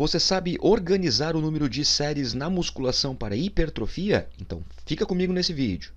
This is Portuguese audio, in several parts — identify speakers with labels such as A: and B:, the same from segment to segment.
A: Você sabe organizar o número de séries na musculação para hipertrofia? Então fica comigo nesse vídeo.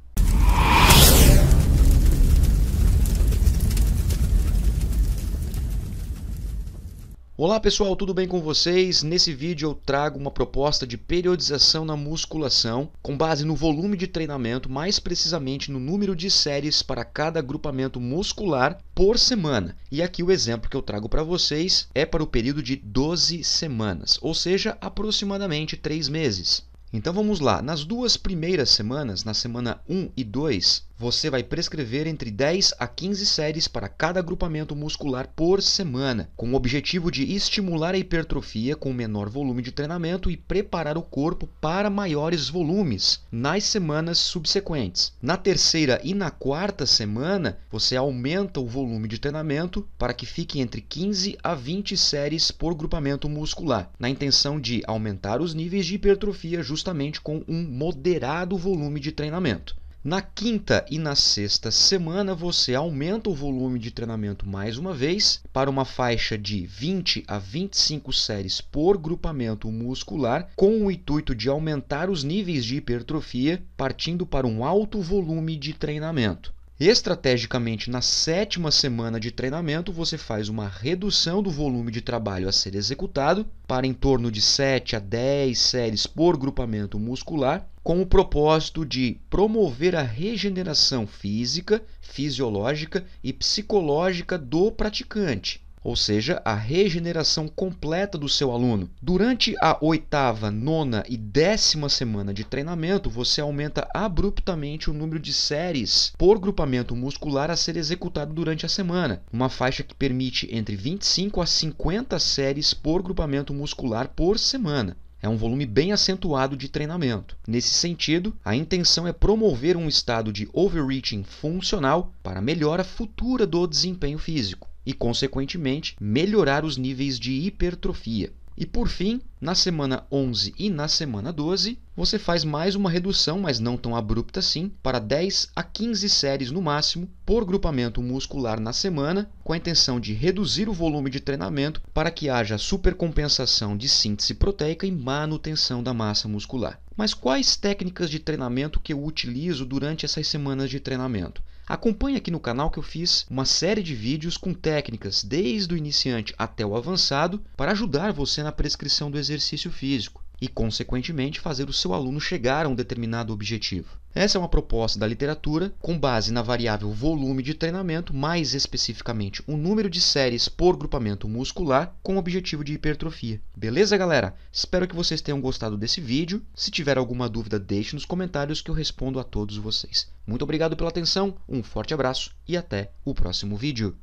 A: Olá pessoal, tudo bem com vocês? Nesse vídeo eu trago uma proposta de periodização na musculação com base no volume de treinamento, mais precisamente no número de séries para cada agrupamento muscular por semana. E aqui o exemplo que eu trago para vocês é para o período de 12 semanas, ou seja, aproximadamente 3 meses. Então vamos lá, nas duas primeiras semanas, na semana 1 e 2, você vai prescrever entre 10 a 15 séries para cada agrupamento muscular por semana, com o objetivo de estimular a hipertrofia com menor volume de treinamento e preparar o corpo para maiores volumes nas semanas subsequentes. Na terceira e na quarta semana, você aumenta o volume de treinamento para que fique entre 15 a 20 séries por grupamento muscular, na intenção de aumentar os níveis de hipertrofia justamente com um moderado volume de treinamento. Na quinta e na sexta semana, você aumenta o volume de treinamento mais uma vez para uma faixa de 20 a 25 séries por grupamento muscular, com o intuito de aumentar os níveis de hipertrofia, partindo para um alto volume de treinamento. Estrategicamente, na sétima semana de treinamento, você faz uma redução do volume de trabalho a ser executado para em torno de 7 a 10 séries por grupamento muscular, com o propósito de promover a regeneração física, fisiológica e psicológica do praticante ou seja, a regeneração completa do seu aluno. Durante a oitava, nona e décima semana de treinamento, você aumenta abruptamente o número de séries por grupamento muscular a ser executado durante a semana, uma faixa que permite entre 25 a 50 séries por grupamento muscular por semana. É um volume bem acentuado de treinamento. Nesse sentido, a intenção é promover um estado de overreaching funcional para melhora futura do desempenho físico e, consequentemente, melhorar os níveis de hipertrofia. E por fim, na semana 11 e na semana 12, você faz mais uma redução, mas não tão abrupta assim, para 10 a 15 séries no máximo por grupamento muscular na semana, com a intenção de reduzir o volume de treinamento para que haja supercompensação de síntese proteica e manutenção da massa muscular. Mas quais técnicas de treinamento que eu utilizo durante essas semanas de treinamento? Acompanhe aqui no canal que eu fiz uma série de vídeos com técnicas desde o iniciante até o avançado para ajudar você na prescrição do exercício exercício físico e, consequentemente, fazer o seu aluno chegar a um determinado objetivo. Essa é uma proposta da literatura com base na variável volume de treinamento, mais especificamente o número de séries por grupamento muscular com objetivo de hipertrofia. Beleza, galera? Espero que vocês tenham gostado desse vídeo. Se tiver alguma dúvida, deixe nos comentários que eu respondo a todos vocês. Muito obrigado pela atenção, um forte abraço e até o próximo vídeo.